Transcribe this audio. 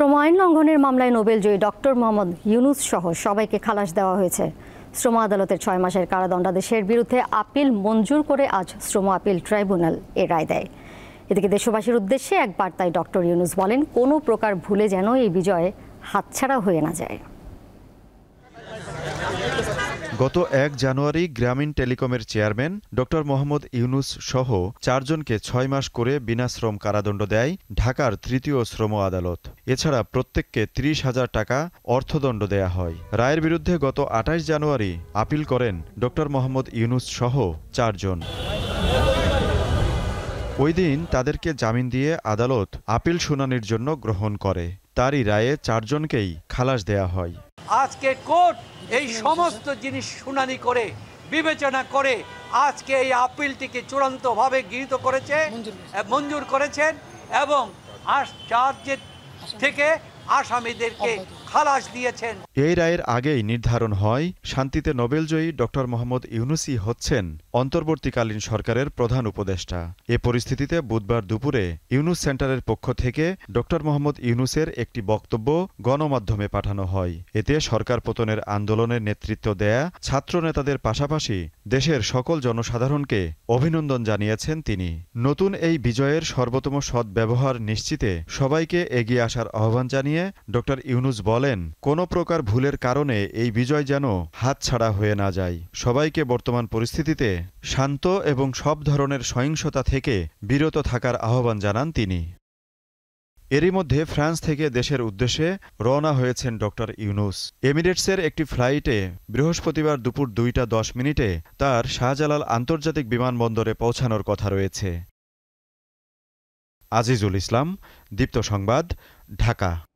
শ্রম আইন লঙ্ঘনের মামলায় নোবেলজয়ী ডক্টর মোহাম্মদ ইউনুস সহ সবাইকে খালাস দেওয়া হয়েছে শ্রম আদালতের ছয় মাসের কারাদণ্ডাদেশের বিরুদ্ধে আপিল মঞ্জুর করে আজ শ্রম আপিল ট্রাইব্যুনাল এ রায় দেয় এদিকে দেশবাসীর উদ্দেশ্যে এক বার্তায় ডক্টর ইউনুস বলেন কোনো প্রকার ভুলে যেন এই বিজয়ে হাতছাড়া হয়ে না যায় গত এক জানুয়ারি গ্রামীণ টেলিকমের চেয়ারম্যান ড মোহাম্মদ ইউনুস সহ চারজনকে ছয় মাস করে বিনা শ্রম কারাদণ্ড দেয় ঢাকার তৃতীয় শ্রম আদালত এছাড়া প্রত্যেককে ত্রিশ হাজার টাকা অর্থদণ্ড দেয়া হয় রায়ের বিরুদ্ধে গত আঠাশ জানুয়ারি আপিল করেন ড মোহাম্মদ ইউনুস সহ চারজন ওই দিন তাদেরকে জামিন দিয়ে আদালত আপিল শুনানির জন্য গ্রহণ করে তারই রায়ে চারজনকেই খালাস দেয়া হয় আজকে কোর্ট এই সমস্ত জিনিস শুনানি করে বিবেচনা করে আজকে এই আপিলটিকে চূড়ান্তভাবে গৃহীত করেছে মঞ্জুর করেছেন এবং আস চার্জের থেকে আসামিদেরকে খালাস দিয়েছেন এই রায়ের আগেই নির্ধারণ হয় শান্তিতে নোবেলজয়ী ড মোহাম্মদ ইউনুসি হচ্ছেন অন্তর্বর্তীকালীন সরকারের প্রধান উপদেষ্টা এ পরিস্থিতিতে বুধবার দুপুরে ইউনুস সেন্টারের পক্ষ থেকে ড মোহাম্মদ ইউনুসের একটি বক্তব্য গণমাধ্যমে পাঠানো হয় এতে সরকার পতনের আন্দোলনের নেতৃত্ব দেয়া ছাত্র নেতাদের পাশাপাশি দেশের সকল জনসাধারণকে অভিনন্দন জানিয়েছেন তিনি নতুন এই বিজয়ের সর্বোত্তম সদ্ব্যবহার নিশ্চিতে সবাইকে এগিয়ে আসার আহ্বান জানিয়ে ড ইউনুস বল বলেন কোনো প্রকার ভুলের কারণে এই বিজয় যেন হাতছাড়া হয়ে না যায় সবাইকে বর্তমান পরিস্থিতিতে শান্ত এবং সব ধরনের সহিংসতা থেকে বিরত থাকার আহ্বান জানান তিনি এরই মধ্যে ফ্রান্স থেকে দেশের উদ্দেশ্যে রওনা হয়েছেন ড ইউনুস এমিরেটসের একটি ফ্লাইটে বৃহস্পতিবার দুপুর দুইটা দশ মিনিটে তার শাহজালাল আন্তর্জাতিক বিমানবন্দরে পৌঁছানোর কথা রয়েছে আজিজুল ইসলাম দীপ্ত সংবাদ ঢাকা